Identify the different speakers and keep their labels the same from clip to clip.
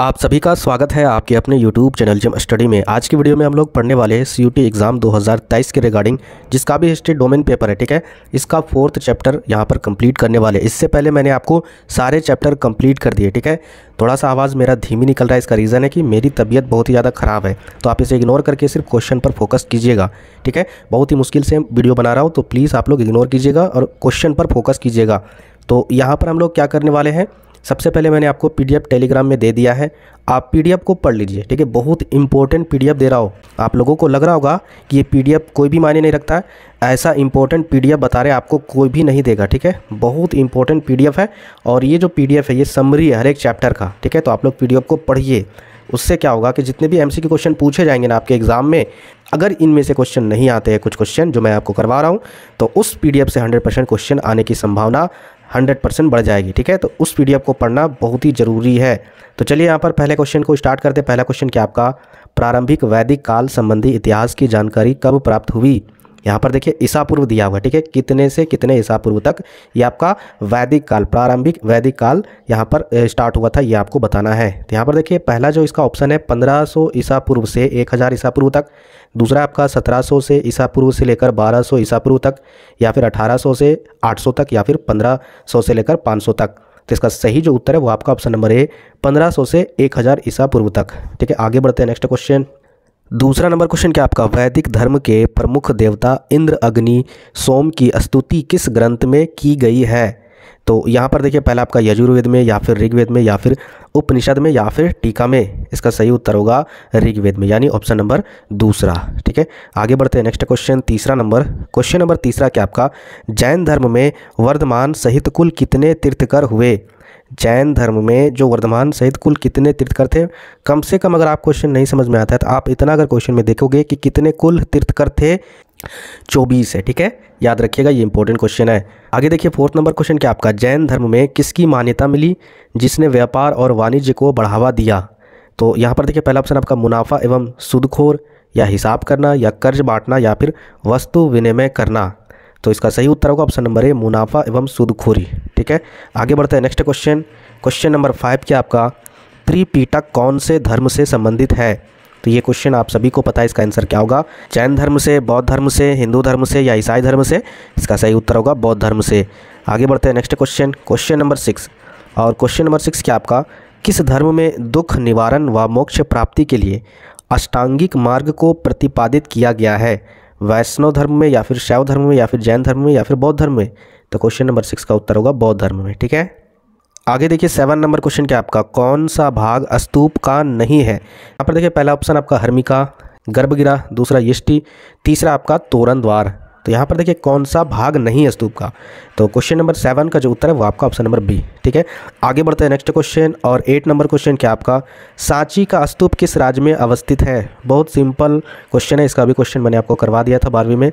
Speaker 1: आप सभी का स्वागत है आपके अपने YouTube चैनल जम स्टडी में आज की वीडियो में हम लोग पढ़ने वाले हैं सी यू एग्ज़ाम 2023 के रिगार्डिंग जिसका भी हिस्ट्री डोमेन पेपर है ठीक है इसका फोर्थ चैप्टर यहाँ पर कंप्लीट करने वाले इससे पहले मैंने आपको सारे चैप्टर कंप्लीट कर दिए ठीक है थोड़ा सा आवाज़ मेरा धीमी निकल रहा है इसका रीज़न है कि मेरी तबीयत बहुत ही ज़्यादा ख़राब है तो आप इसे इग्नोर करके सिर्फ क्वेश्चन पर फोकस कीजिएगा ठीक है बहुत ही मुश्किल से वीडियो बना रहा हूँ तो प्लीज़ आप लोग इग्नोर कीजिएगा और क्वेश्चन पर फोकस कीजिएगा तो यहाँ पर हम लोग क्या करने वाले हैं सबसे पहले मैंने आपको पी टेलीग्राम में दे दिया है आप पी को पढ़ लीजिए ठीक है बहुत इंपॉर्टेंट पी दे रहा हो आप लोगों को लग रहा होगा कि ये पी कोई भी मायने नहीं रखता ऐसा इंपॉर्टेंट पी बता रहे आपको कोई भी नहीं देगा ठीक है बहुत इंपॉर्टेंट पी है और ये जो पी है ये समरी है हर एक चैप्टर का ठीक है तो आप लोग पी को पढ़िए उससे क्या होगा कि जितने भी एम के क्वेश्चन पूछे जाएंगे ना आपके एग्ज़ाम में अगर इनमें से क्वेश्चन नहीं आते हैं कुछ क्वेश्चन जो मैं आपको करवा रहा हूँ तो उस पीडीएफ से 100 परसेंट क्वेश्चन आने की संभावना हंड्रेड परसेंट बढ़ जाएगी ठीक है तो उस पी को पढ़ना बहुत ही ज़रूरी है तो चलिए यहाँ पर पहले क्वेश्चन को स्टार्ट करते हैं पहला क्वेश्चन क्या आपका प्रारंभिक वैदिक काल संबंधी इतिहास की जानकारी कब प्राप्त हुई यहाँ पर देखिए ईसा पूर्व दिया हुआ ठीक है कितने से कितने ईसा पूर्व तक ये आपका वैदिक काल प्रारंभिक वैदिक काल यहाँ पर स्टार्ट हुआ था ये आपको बताना है तो यहाँ पर देखिए पहला जो इसका ऑप्शन है 1500 ईसा पूर्व से 1000 ईसा पूर्व तक दूसरा आपका 1700 से ईसा पूर्व से लेकर 1200 ईसा पूर्व तक या फिर 1800 से 800 तक या फिर 1500 से लेकर 500 तक तो इसका सही जो उत्तर है वो आपका ऑप्शन नंबर ए 1500 से 1000 ईसा पूर्व तक ठीक है आगे बढ़ते हैं नेक्स्ट क्वेश्चन दूसरा नंबर क्वेश्चन क्या आपका वैदिक धर्म के प्रमुख देवता इंद्र अग्नि सोम की स्तुति किस ग्रंथ में की गई है तो यहाँ पर देखिए पहला आपका यजुर्वेद में या फिर ऋग्वेद में या फिर उपनिषद में या फिर टीका में इसका सही उत्तर होगा ऋग्वेद में यानी ऑप्शन नंबर दूसरा ठीक है आगे बढ़ते हैं नेक्स्ट क्वेश्चन तीसरा नंबर क्वेश्चन नंबर तीसरा क्या आपका जैन धर्म में वर्धमान सहित कुल कितने तीर्थकर हुए जैन धर्म में जो वर्धमान सहित कुल कितने तीर्थकर थे कम से कम अगर आप क्वेश्चन नहीं समझ में आता है तो आप इतना अगर क्वेश्चन में देखोगे कि कितने कुल तीर्थकर थे चौबीस है ठीक है याद रखिएगा ये इंपॉर्टेंट क्वेश्चन है आगे देखिए फोर्थ नंबर क्वेश्चन क्या आपका जैन धर्म में किसकी मान्यता मिली जिसने व्यापार और वाणिज्य को बढ़ावा दिया तो यहाँ पर देखिए पहला ऑप्शन आपका मुनाफा एवं सुदखोर या हिसाब करना या कर्ज बांटना या फिर वस्तु विनिमय करना तो इसका सही उत्तर होगा ऑप्शन नंबर ए मुनाफा एवं सुदखोरी ठीक है आगे बढ़ते हैं next question question number five क्या आपका त्रिपीटक कौन से धर्म से संबंधित है तो ये क्वेश्चन आप सभी को पता है इसका आंसर क्या होगा जैन धर्म से बौद्ध धर्म से हिंदू धर्म से या ईसाई धर्म से इसका सही उत्तर होगा बौद्ध धर्म से आगे बढ़ते हैं next question question number six और क्वेश्चन नंबर सिक्स क्या आपका किस धर्म में दुख निवारण व मोक्ष प्राप्ति के लिए अष्टांगिक मार्ग को प्रतिपादित किया गया है वैष्णव धर्म में या फिर शैव धर्म में या फिर जैन धर्म में या फिर बौद्ध धर्म में तो क्वेश्चन नंबर सिक्स का उत्तर होगा बौद्ध धर्म में ठीक है आगे देखिए सेवन नंबर क्वेश्चन क्या आपका कौन सा भाग स्तूप का नहीं है यहाँ पर देखिए पहला ऑप्शन आपका हर्मिका गर्भगिरा दूसरा यष्टि तीसरा आपका तोरण द्वार तो यहाँ पर देखिए कौन सा भाग नहीं है स्तूप का तो क्वेश्चन नंबर सेवन का जो उत्तर है वो आपका ऑप्शन नंबर बी ठीक है आगे बढ़ते हैं नेक्स्ट क्वेश्चन और एट नंबर क्वेश्चन क्या आपका सांची का स्तूप किस राज्य में अवस्थित है बहुत सिंपल क्वेश्चन है इसका भी क्वेश्चन मैंने आपको करवा दिया था बारहवीं में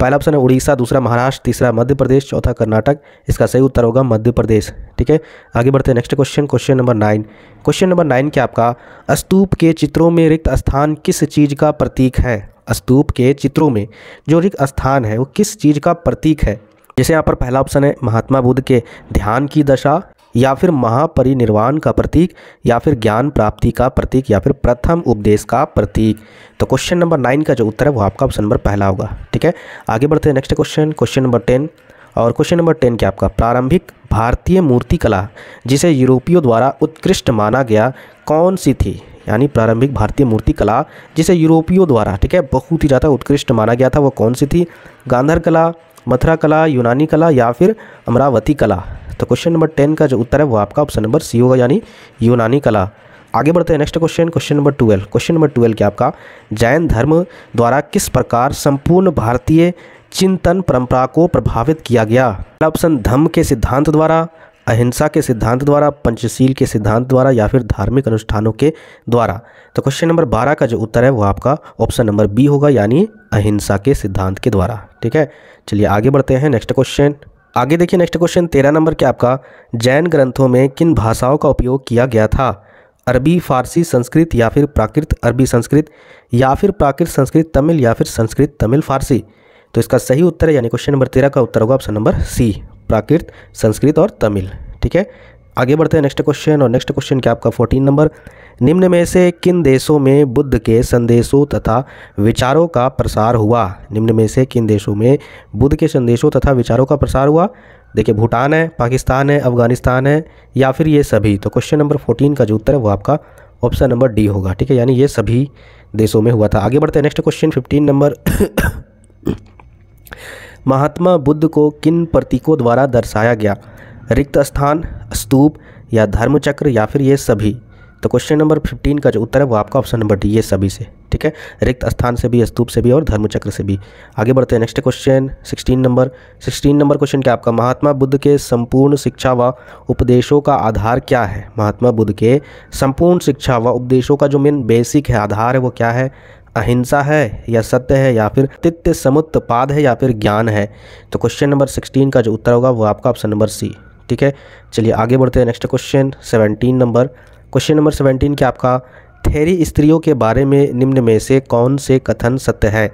Speaker 1: पहला ऑप्शन है उड़ीसा दूसरा महाराष्ट्र तीसरा मध्य प्रदेश चौथा कर्नाटक इसका सही उत्तर होगा मध्य प्रदेश ठीक है आगे बढ़ते हैं next question question number nine question number nine क्या आपका स्तूप के चित्रों में रिक्त स्थान किस चीज़ का प्रतीक है स्तूप के चित्रों में जो रिक्त स्थान है वो किस चीज़ का प्रतीक है जैसे यहाँ पर पहला ऑप्शन है महात्मा बुद्ध के ध्यान की दशा या फिर महापरिनिर्वाण का प्रतीक या फिर ज्ञान प्राप्ति का प्रतीक या फिर प्रथम उपदेश का प्रतीक तो क्वेश्चन नंबर नाइन का जो उत्तर है वो आपका ऑप्शन नंबर पहला होगा ठीक है आगे बढ़ते हैं next question question number ten और क्वेश्चन नंबर टेन क्या आपका प्रारंभिक भारतीय मूर्तिकला जिसे यूरोपियों द्वारा उत्कृष्ट माना गया कौन सी थी यानी प्रारंभिक भारतीय मूर्ति कला जिसे यूरोपियों द्वारा ठीक है बहुत ही ज़्यादा उत्कृष्ट माना गया था वो कौन सी थी गांधर कला मथुरा कला यूनानी कला या फिर अमरावती कला तो क्वेश्चन नंबर टेन का जो उत्तर है वो आपका ऑप्शन नंबर सी होगा यानी यूनानी कला आगे बढ़ते हैं next question question number twelve question number twelve क्या आपका जैन धर्म द्वारा किस प्रकार संपूर्ण भारतीय चिंतन परंपरा को प्रभावित किया गया ऑप्शन धम्म के सिद्धांत द्वारा अहिंसा के सिद्धांत द्वारा पंचशील के सिद्धांत द्वारा या फिर धार्मिक अनुष्ठानों के द्वारा तो क्वेश्चन नंबर बारह का जो उत्तर है वो आपका ऑप्शन नंबर बी होगा यानी अहिंसा के सिद्धांत के द्वारा ठीक है चलिए आगे बढ़ते हैं नेक्स्ट क्वेश्चन आगे देखिए नेक्स्ट क्वेश्चन तेरह नंबर के आपका जैन ग्रंथों में किन भाषाओं का उपयोग किया गया था अरबी फारसी संस्कृत या फिर प्राकृत अरबी संस्कृत या फिर प्राकृत संस्कृत तमिल या फिर संस्कृत तमिल फारसी तो इसका सही उत्तर है यानी क्वेश्चन नंबर तेरह का उत्तर होगा option number C Prakrit Sanskrit और तमिल ठीक है आगे बढ़ते हैं नेक्स्ट क्वेश्चन और नेक्स्ट क्वेश्चन क्या आपका फोर्टीन नंबर निम्न में से किन देशों में बुद्ध के संदेशों तथा विचारों का प्रसार हुआ निम्न में से किन देशों में बुद्ध के संदेशों तथा विचारों का प्रसार हुआ देखिए भूटान है पाकिस्तान है अफगानिस्तान है या फिर ये सभी तो क्वेश्चन नंबर फोर्टीन का जो उत्तर है वो आपका ऑप्शन नंबर डी होगा ठीक है यानी ये सभी देशों में हुआ था आगे बढ़ते हैं next question fifteen number Mahatma Buddha को किन प्रतीकों द्वारा दर्शाया गया रिक्त स्थान स्तूप या धर्मचक्र या फिर ये सभी तो क्वेश्चन नंबर फिफ्टीन का जो उत्तर है वो आपका ऑप्शन नंबर डी ये सभी से ठीक है रिक्त स्थान से भी स्तूप से भी और धर्मचक्र से भी आगे बढ़ते हैं next question sixteen number sixteen number question क्या आपका महात्मा बुद्ध के संपूर्ण शिक्षा व उपदेशों का आधार क्या है महात्मा बुद्ध के संपूर्ण शिक्षा व उपदेशों का जो मेन बेसिक है आधार है वो क्या है अहिंसा है या सत्य है या फिर तित्य समुत्पाद है या फिर ज्ञान है तो क्वेश्चन नंबर सिक्सटीन का जो उत्तर होगा वो आपका ऑप्शन नंबर सी ठीक है चलिए आगे बढ़ते हैं next question seventeen number question number seventeen के आपका थेरी स्त्रियों के बारे में निम्न में से कौन से कथन सत्य है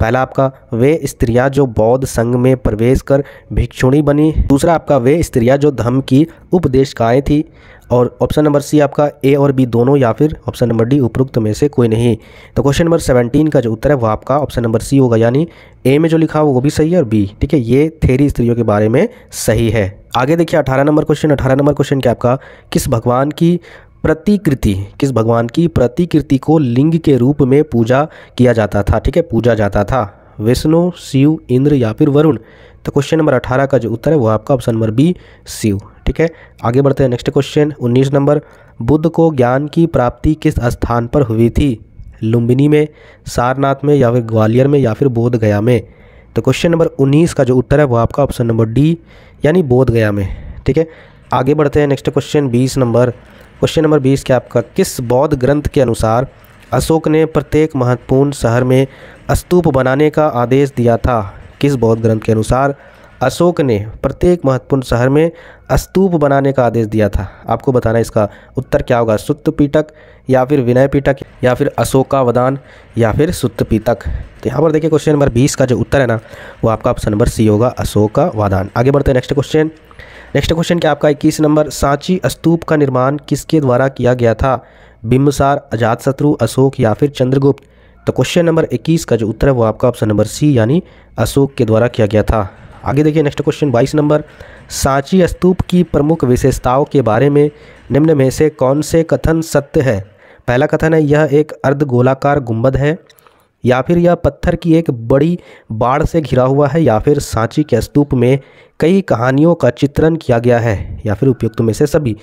Speaker 1: पहला आपका वे स्त्रियां जो बौद्ध संघ में प्रवेश कर भिक्षुणी बनी दूसरा आपका वे स्त्रियां जो धर्म की उपदेशकाएँ थी और ऑप्शन नंबर सी आपका ए और बी दोनों या फिर ऑप्शन नंबर डी उपरोक्त में से कोई नहीं तो क्वेश्चन नंबर सेवनटीन का जो उत्तर है वो आपका ऑप्शन नंबर सी होगा यानी ए में जो लिखा हुआ वो भी सही है और बी ठीक है ये थेरी स्त्रियों के बारे में सही है आगे देखिए अठारह नंबर क्वेश्चन अठारह नंबर क्वेश्चन क्या आपका किस भगवान की प्रतिकृति किस भगवान की प्रतिकृति को लिंग के रूप में पूजा किया जाता था ठीक है पूजा जाता था विष्णु शिव इंद्र या फिर वरुण तो क्वेश्चन नंबर अठारह का जो उत्तर है वो आपका ऑप्शन नंबर बी शिव ठीक है आगे बढ़ते हैं नेक्स्ट क्वेश्चन उन्नीस नंबर बुद्ध को ज्ञान की प्राप्ति किस स्थान पर हुई थी लुम्बिनी में सारनाथ में या फिर ग्वालियर में या फिर गया में तो क्वेश्चन नंबर उन्नीस का जो उत्तर है वो आपका ऑप्शन नंबर डी यानी बोध गया में ठीक है आगे बढ़ते हैं नेक्स्ट क्वेश्चन बीस नंबर क्वेश्चन नंबर बीस क्या आपका किस बौद्ध ग्रंथ के अनुसार अशोक ने प्रत्येक महत्वपूर्ण शहर में स्तूप बनाने का आदेश दिया था किस बौद्ध ग्रंथ के अनुसार अशोक ने प्रत्येक महत्वपूर्ण शहर में स्तूप बनाने का आदेश दिया था आपको बताना इसका उत्तर क्या होगा सुत्त पीटक या फिर विनय पीटक या फिर अशोकावदान या फिर सुत्त पीटक तो यहाँ पर देखिए क्वेश्चन नंबर बीस का जो उत्तर है ना वो आपका ऑप्शन नंबर सी होगा अशोकावदान आगे बढ़ते हैं नेक्स्ट क्वेश्चन नेक्स्ट क्वेश्चन क्या आपका इक्कीस नंबर सांची स्तूप का निर्माण किसके द्वारा किया गया था बिम्बसार अजातशत्रु अशोक या फिर चंद्रगुप्त तो क्वेश्चन नंबर 21 का जो उत्तर है वो आपका ऑप्शन नंबर सी यानी अशोक के द्वारा किया गया था आगे देखिए नेक्स्ट क्वेश्चन बाईस नंबर सांची स्तूप की प्रमुख विशेषताओं के बारे में निम्न में से कौन से कथन सत्य है पहला कथन है यह एक अर्ध गोलाकार गुंबद है या फिर यह पत्थर की एक बड़ी बाढ़ से घिरा हुआ है या फिर सांची के स्तूप में कई कहानियों का चित्रण किया गया है या फिर उपयुक्त में से सभी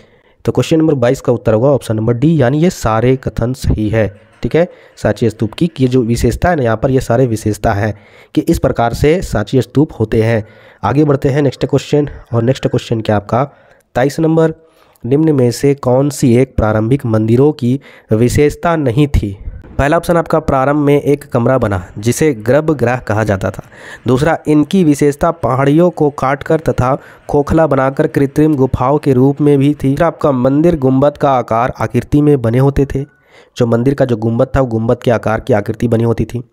Speaker 1: तो क्वेश्चन नंबर बाईस का उत्तर होगा ऑप्शन नंबर डी यानी ये सारे कथन सही है ठीक है सांची स्तूप की ये जो विशेषता है ना यहाँ पर ये सारे विशेषता हैं कि इस प्रकार से सांची स्तूप होते हैं आगे बढ़ते हैं नेक्स्ट क्वेश्चन और नेक्स्ट क्वेश्चन क्या आपका तेईस नंबर निम्न में से कौन सी एक प्रारंभिक मंदिरों की विशेषता नहीं थी पहला ऑप्शन आपका प्रारंभ में एक कमरा बना जिसे ग्रह कहा जाता था दूसरा इनकी विशेषता पहाड़ियों को काटकर तथा खोखला बनाकर कृत्रिम गुफाओं के रूप में भी थी आपका मंदिर गुंबद का आकार आकृति में बने होते थे जो मंदिर का जो गुंबद था वो गुम्बद के आकार की आकृति बनी होती थी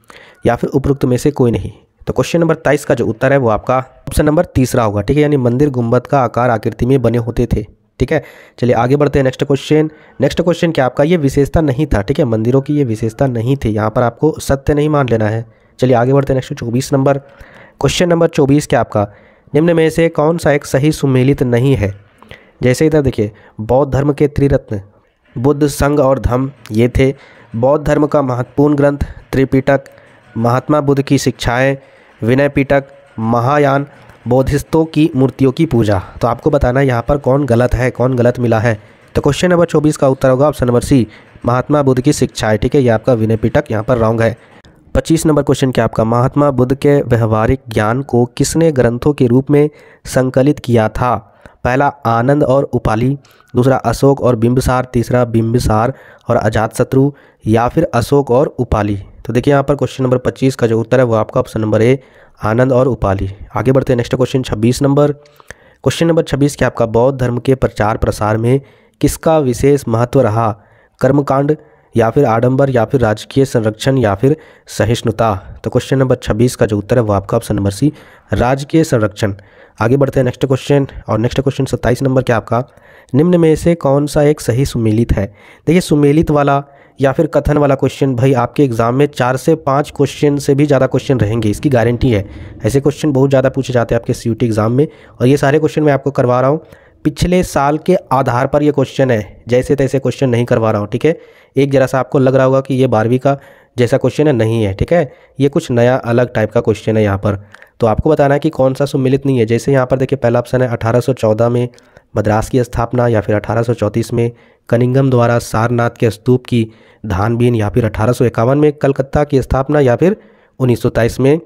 Speaker 1: या फिर उपरोक्त में से कोई नहीं तो क्वेश्चन नंबर तेईस का जो उत्तर है वो आपका ऑप्शन नंबर तीसरा होगा ठीक है यानी मंदिर गुम्बद का आकार आकृति में बने होते थे ठीक है चलिए आगे बढ़ते हैं नेक्स्ट क्वेश्चन नेक्स्ट क्वेश्चन क्या आपका ये विशेषता नहीं था ठीक है मंदिरों की ये विशेषता नहीं थी यहाँ पर आपको सत्य नहीं मान लेना है चलिए आगे बढ़ते हैं नेक्स्ट चौबीस नंबर क्वेश्चन नंबर चौबीस क्या आपका निम्न में से कौन सा एक सही सुमेलित नहीं है जैसे इधर देखिए बौद्ध धर्म के त्रिरत्न बुद्ध संघ और धम्म ये थे बौद्ध धर्म का महत्वपूर्ण ग्रंथ त्रिपिटक महात्मा बुद्ध की शिक्षाएं विनय पिटक महायान बोधिस्तों की मूर्तियों की पूजा तो आपको बताना है यहाँ पर कौन गलत है कौन गलत मिला है तो क्वेश्चन नंबर चौबीस का उत्तर होगा option number C Mahatma Buddha की शिक्षाएं ठीक है ये आपका विनय पिटक यहाँ पर रॉन्ग है पच्चीस नंबर क्वेश्चन क्या आपका महात्मा बुद्ध के व्यवहारिक ज्ञान को किसने ग्रंथों के रूप में संकलित किया था पहला आनंद और उपाली दूसरा अशोक और बिंबसार तीसरा बिंबसार और अजातशत्रु या फिर अशोक और उपाली तो देखिए यहाँ पर क्वेश्चन नंबर 25 का जो उत्तर है वो आपका ऑप्शन नंबर ए आनंद और उपाली आगे बढ़ते हैं next question 26 number question number 26 के आपका बौद्ध धर्म के प्रचार प्रसार में किसका विशेष महत्व रहा कर्मकांड या फिर आडंबर या फिर राजकीय संरक्षण या फिर सहिष्णुता तो क्वेश्चन नंबर छब्बीस का जो उत्तर है वो आपका ऑप्शन नंबर सी राजकीय संरक्षण आगे बढ़ते हैं नेक्स्ट क्वेश्चन और नेक्स्ट क्वेश्चन सत्ताईस नंबर क्या आपका निम्न में से कौन सा एक सही सुमेलित है देखिए सुमेलित वाला या फिर कथन वाला क्वेश्चन भाई आपके एग्जाम में चार से पाँच क्वेश्चन से भी ज़्यादा क्वेश्चन रहेंगे इसकी गारंटी है ऐसे क्वेश्चन बहुत ज़्यादा पूछे जाते हैं आपके सी एग्ज़ाम में और ये सारे क्वेश्चन मैं आपको करवा रहा हूँ पिछले साल के आधार पर ये क्वेश्चन है जैसे तैसे क्वेश्चन नहीं करवा रहा हूँ ठीक है एक जरा सा आपको लग रहा होगा कि ये बारहवीं का जैसा क्वेश्चन है नहीं है ठीक है ये कुछ नया अलग टाइप का क्वेश्चन है यहाँ पर तो आपको बताना है कि कौन सा सुमिलित नहीं है जैसे यहाँ पर देखिए पहला ऑप्शन है अठारह में मद्रास की स्थापना या फिर अठारह में कनिंगम द्वारा सारनाथ के स्तूप की धानबीन या फिर अठारह में कलकत्ता की स्थापना या फिर उन्नीस में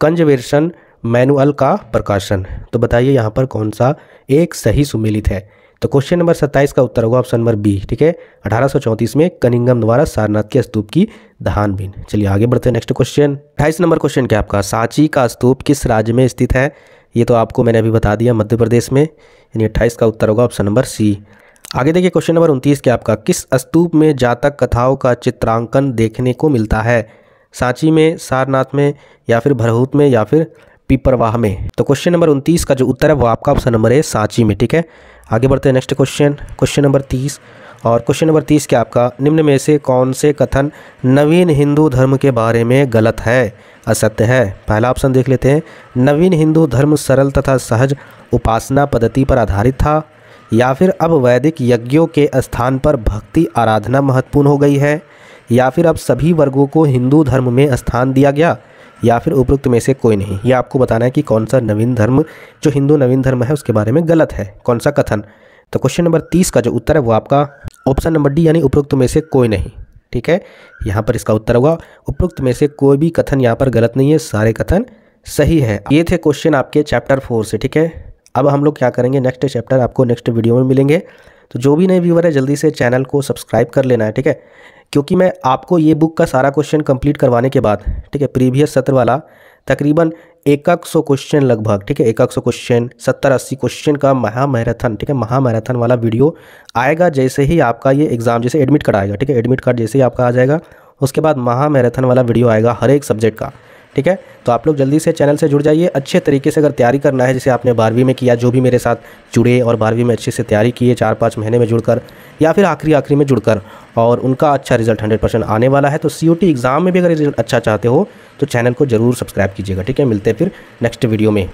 Speaker 1: कंजर्वेशन मैनुअल का प्रकाशन तो बताइए यहाँ पर कौन सा एक सही सुमेलित है तो क्वेश्चन नंबर 27 का उत्तर होगा ऑप्शन नंबर बी ठीक है 1834 में कनिंगम द्वारा सारनाथ के स्तूप की धान बीन चलिए आगे बढ़ते हैं नेक्स्ट क्वेश्चन अठाईस नंबर क्वेश्चन क्या आपका सांची का स्तूप किस राज्य में स्थित है ये तो आपको मैंने अभी बता दिया मध्य प्रदेश में यानी अट्ठाईस का उत्तर होगा ऑप्शन नंबर सी आगे देखिए क्वेश्चन नंबर उनतीस के आपका किस स्तूप में जातक कथाओं का चित्रांकन देखने को मिलता है सांची में सारनाथ में या फिर भरहूत में या फिर पीपरवाह में तो क्वेश्चन नंबर उनतीस का जो उत्तर है वो आपका ऑप्शन नंबर है सांची में ठीक है आगे बढ़ते हैं नेक्स्ट क्वेश्चन क्वेश्चन नंबर तीस और क्वेश्चन नंबर तीस क्या आपका निम्न में से कौन से कथन नवीन हिंदू धर्म के बारे में गलत है असत्य है पहला ऑप्शन देख लेते हैं नवीन हिंदू धर्म सरल तथा सहज उपासना पद्धति पर आधारित था या फिर अब वैदिक यज्ञों के स्थान पर भक्ति आराधना महत्वपूर्ण हो गई है या फिर अब सभी वर्गों को हिंदू धर्म में स्थान दिया गया या फिर उपरोक्त में से कोई नहीं यह आपको बताना है कि कौन सा नवीन धर्म जो हिंदू नवीन धर्म है उसके बारे में गलत है कौन सा कथन तो क्वेश्चन नंबर तीस का जो उत्तर है वो आपका ऑप्शन नंबर डी यानी उपरोक्त में से कोई नहीं ठीक है यहाँ पर इसका उत्तर होगा उपरोक्त में से कोई भी कथन यहाँ पर गलत नहीं है सारे कथन सही है ये थे क्वेश्चन आपके चैप्टर फोर से ठीक है अब हम लोग क्या करेंगे नेक्स्ट चैप्टर आपको नेक्स्ट वीडियो में मिलेंगे तो जो भी नए व्यूवर है जल्दी से चैनल को सब्सक्राइब कर लेना है ठीक है क्योंकि मैं आपको ये बुक का सारा क्वेश्चन कंप्लीट करवाने के बाद ठीक है प्रीवियस सत्र वाला तकरीबन एकक सौ क्वेश्चन लगभग ठीक है एकक सौ क्वेश्चन सत्तर अस्सी क्वेश्चन का महामैराथन ठीक है महामैराथन वाला वीडियो आएगा जैसे ही आपका ये एग्ज़ाम जैसे एडमिट कार्ड आएगा ठीक है एडमिट कार्ड जैसे ही आपका आ जाएगा उसके बाद महामैराथन वाला वीडियो आएगा हर एक सब्जेक्ट का ठीक है तो आप लोग जल्दी से चैनल से जुड़ जाइए अच्छे तरीके से अगर तैयारी करना है जैसे आपने बारहवीं में किया जो भी मेरे साथ जुड़े और बारहवीं में अच्छे से तैयारी किए चार पाँच महीने में जुड़कर या फिर आखिरी आखिरी में जुड़कर और उनका अच्छा रिजल्ट हंड्रेड परसेंट आने वाला है तो सी एग्ज़ाम में भी अगर रिजल्ट अच्छा चाहते हो तो चैनल को ज़रूर सब्सक्राइब कीजिएगा ठीक है मिलते हैं फिर नेक्स्ट वीडियो में